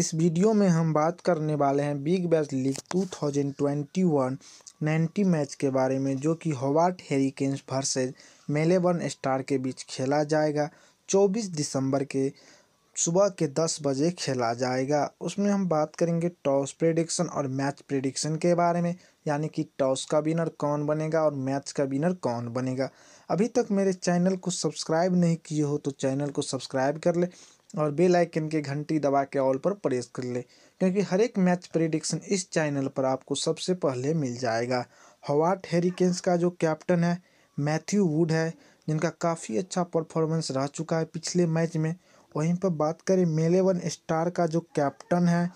इस वीडियो में हम बात करने वाले हैं Big Bash League 2021 thousand match के बारे में जो कि Hobart Hurricanes versus Melbourne Star के बीच खेला जाएगा 24 दिसंबर के सुबह के 10 बजे खेला जाएगा उसमें हम बात करेंगे टॉस प्रेडिक्शन और मैच प्रेडिक्शन के बारे में यानी कि टॉस का विनर कौन बनेगा और मैच का विनर कौन बनेगा अभी तक मेरे चैनल को सब्सक्राइब नहीं किए हो तो चैनल को सब्सक्राइब कर ले और बेल आइकन के घंटी दबा के ऑल पर प्रेस कर ले क्योंकि हर एक मैच प्रिडिक्शन इस चैनल पर आपको सबसे पहले मिल जाएगा हवाट हेरिकेन्स का जो कैप्टन है मैथ्यू वुड है जिनका काफ़ी अच्छा परफॉर्मेंस रह चुका है पिछले मैच में वहीं पर बात करें मेलेवन स्टार का जो कैप्टन है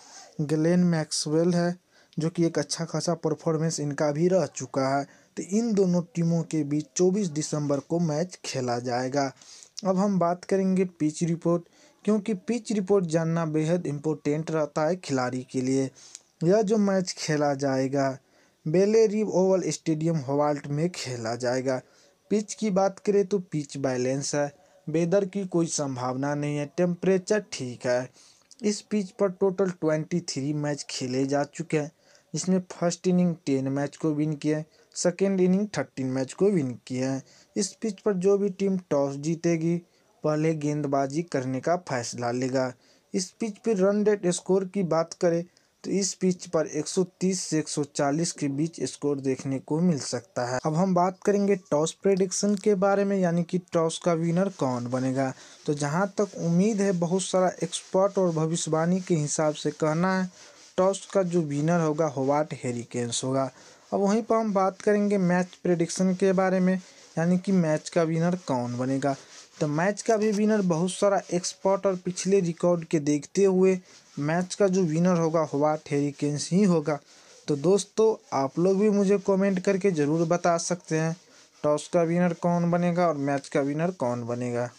ग्लेन मैक्सवेल है जो कि एक अच्छा खासा परफॉर्मेंस इनका भी रह चुका है तो इन दोनों टीमों के बीच 24 दिसंबर को मैच खेला जाएगा अब हम बात करेंगे पिच रिपोर्ट क्योंकि पिच रिपोर्ट जानना बेहद इम्पोर्टेंट रहता है खिलाड़ी के लिए यह जो मैच खेला जाएगा रिव ओवल स्टेडियम होवाल्ट में खेला जाएगा पिच की बात करें तो पिच बैलेंस है वेदर की कोई संभावना नहीं है टेम्परेचर ठीक है इस पिच पर टोटल ट्वेंटी थ्री मैच खेले जा चुके हैं इसमें फर्स्ट इनिंग टेन मैच को विन किया सेकेंड इनिंग थर्टीन मैच को विन किया है इस पिच पर जो भी टीम टॉस जीतेगी पहले गेंदबाजी करने का फैसला लेगा इस पिच पर रन रेट स्कोर की बात करें तो इस पिच पर 130 से 140 के बीच स्कोर देखने को मिल सकता है अब हम बात करेंगे टॉस प्रेडिक्शन के बारे में यानी कि टॉस का विनर कौन बनेगा तो जहां तक उम्मीद है बहुत सारा एक्सपर्ट और भविष्यवाणी के हिसाब से कहना है टॉस का जो विनर होगा होवाट हेरिकेन्स होगा अब वहीं पर हम बात करेंगे मैच प्रेडिक्शन के बारे में यानी कि मैच का विनर कौन बनेगा तो मैच का भी विनर बहुत सारा एक्सपर्ट और पिछले रिकॉर्ड के देखते हुए मैच का जो विनर होगा हुआ टेरिकेंस ही होगा तो दोस्तों आप लोग भी मुझे कमेंट करके ज़रूर बता सकते हैं टॉस का विनर कौन बनेगा और मैच का विनर कौन बनेगा